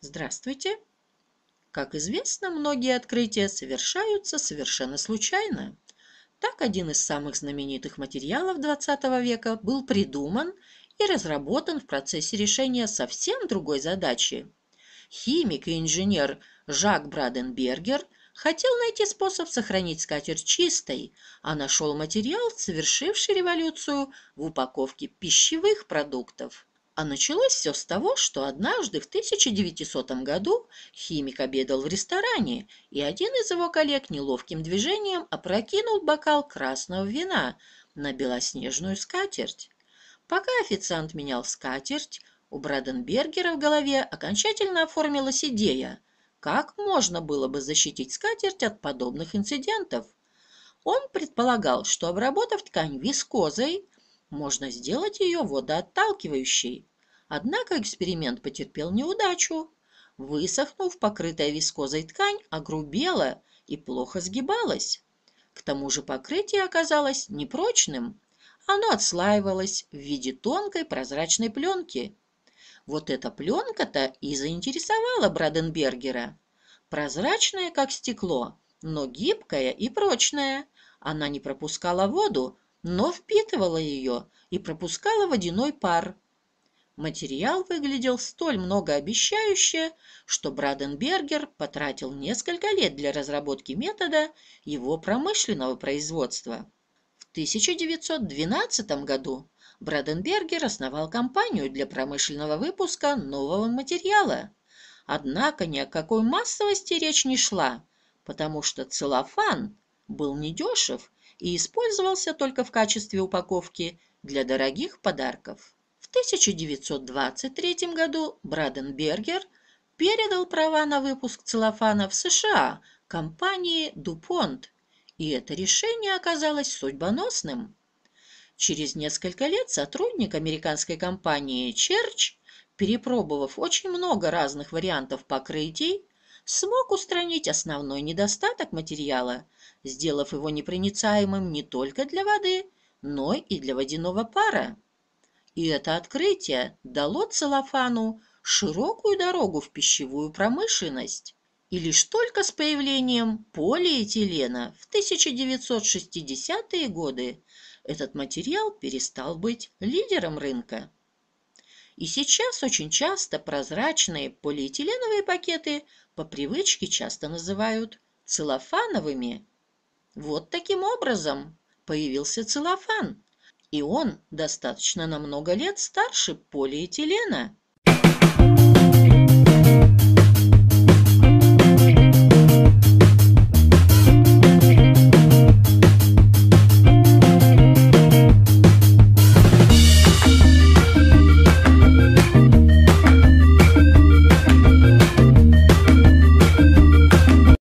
Здравствуйте! Как известно, многие открытия совершаются совершенно случайно. Так один из самых знаменитых материалов XX века был придуман и разработан в процессе решения совсем другой задачи. Химик и инженер Жак Браденбергер хотел найти способ сохранить скатерть чистой, а нашел материал, совершивший революцию в упаковке пищевых продуктов. А началось все с того, что однажды в 1900 году химик обедал в ресторане, и один из его коллег неловким движением опрокинул бокал красного вина на белоснежную скатерть. Пока официант менял скатерть, у Браденбергера в голове окончательно оформилась идея, как можно было бы защитить скатерть от подобных инцидентов. Он предполагал, что обработав ткань вискозой, можно сделать ее водоотталкивающей, Однако эксперимент потерпел неудачу. Высохнув, покрытая вискозой ткань огрубела и плохо сгибалась. К тому же покрытие оказалось непрочным. Оно отслаивалось в виде тонкой прозрачной пленки. Вот эта пленка-то и заинтересовала Браденбергера. Прозрачная, как стекло, но гибкая и прочная. Она не пропускала воду, но впитывала ее и пропускала водяной пар. Материал выглядел столь многообещающе, что Браденбергер потратил несколько лет для разработки метода его промышленного производства. В 1912 году Браденбергер основал компанию для промышленного выпуска нового материала. Однако ни о какой массовости речь не шла, потому что целлофан был недешев и использовался только в качестве упаковки для дорогих подарков. В 1923 году Браденбергер передал права на выпуск целлофана в США компании «Дупонт», и это решение оказалось судьбоносным. Через несколько лет сотрудник американской компании «Черч», перепробовав очень много разных вариантов покрытий, смог устранить основной недостаток материала, сделав его непроницаемым не только для воды, но и для водяного пара и это открытие дало целлофану широкую дорогу в пищевую промышленность. И лишь только с появлением полиэтилена в 1960-е годы этот материал перестал быть лидером рынка. И сейчас очень часто прозрачные полиэтиленовые пакеты по привычке часто называют целлофановыми. Вот таким образом появился целлофан, и он достаточно на много лет старше полиэтилена